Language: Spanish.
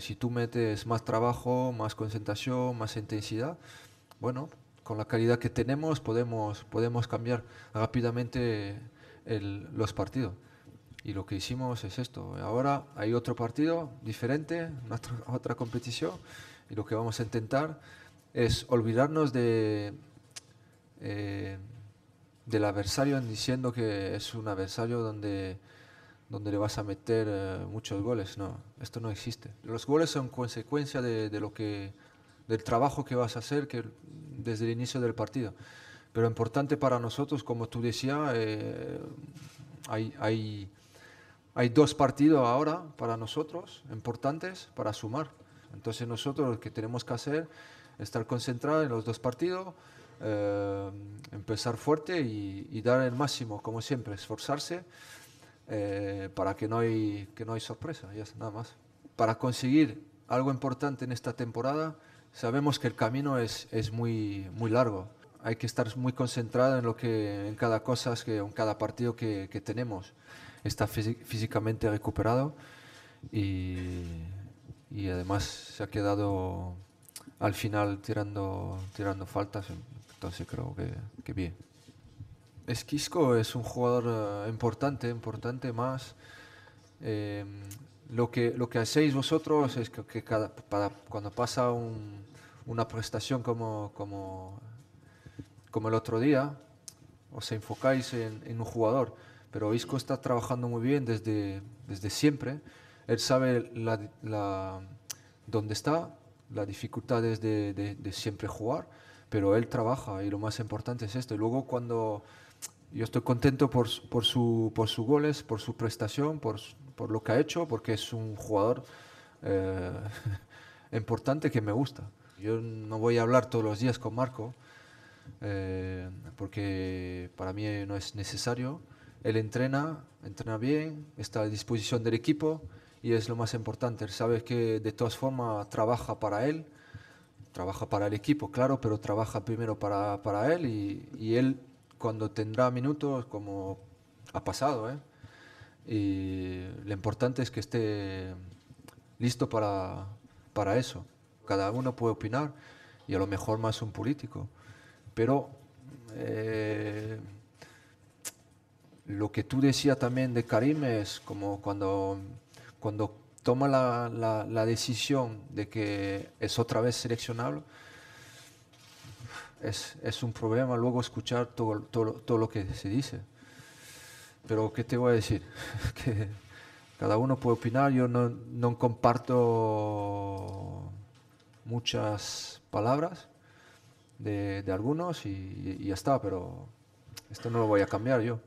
Si tú metes más trabajo, más concentración, más intensidad, bueno, con la calidad que tenemos podemos, podemos cambiar rápidamente los partidos. Y lo que hicimos es esto. Ahora hay otro partido diferente, otra competición, y lo que vamos a intentar es olvidarnos de, eh, del adversario diciendo que es un adversario donde donde le vas a meter eh, muchos goles. No, esto no existe. Los goles son consecuencia de, lo que, del trabajo que vas a hacer que, desde el inicio del partido. Pero importante para nosotros, como tú decías, eh, hay, dos partidos ahora para nosotros importantes para sumar. Entonces nosotros lo que tenemos que hacer es estar concentrados en los dos partidos, eh, empezar fuerte y dar el máximo, como siempre, esforzarse. Eh, para que no, hay, que no hay sorpresa, ya nada más. Para conseguir algo importante en esta temporada, sabemos que el camino es, es muy, muy largo. Hay que estar muy concentrado en, lo que, en cada cosa, que, en cada partido que, que tenemos. Está físicamente recuperado y, y además se ha quedado al final tirando, tirando faltas. Entonces creo que, que bien. Esquisco es un jugador eh, importante, importante más. Em, lo, que, lo que hacéis vosotros es que, cada, cuando pasa una prestación como, como, como el otro día, os enfocáis en, un jugador. Pero Isco está trabajando muy bien desde, desde siempre. Él sabe la, dónde está, las dificultades de, de siempre jugar pero él trabaja y lo más importante es esto. Y luego cuando yo estoy contento por, sus goles, por su prestación, por, lo que ha hecho, porque es un jugador eh, importante que me gusta. Yo no voy a hablar todos los días con Marco, eh, porque para mí no es necesario. Él entrena, entrena bien, está a disposición del equipo y es lo más importante. Él sabe que de todas formas trabaja para él trabaja para el equipo, claro, pero trabaja primero para, él y, él cuando tendrá minutos, como ha pasado, ¿eh? y lo importante es que esté listo para, para eso. Cada uno puede opinar y a lo mejor más un político, pero eh, lo que tú decías también de Karim es como cuando, cuando toma la, decisión de que es otra vez seleccionable, es, un problema luego escuchar todo, lo que se dice. Pero ¿qué te voy a decir? que cada uno puede opinar, yo no, comparto muchas palabras de, algunos y ya está, pero esto no lo voy a cambiar yo.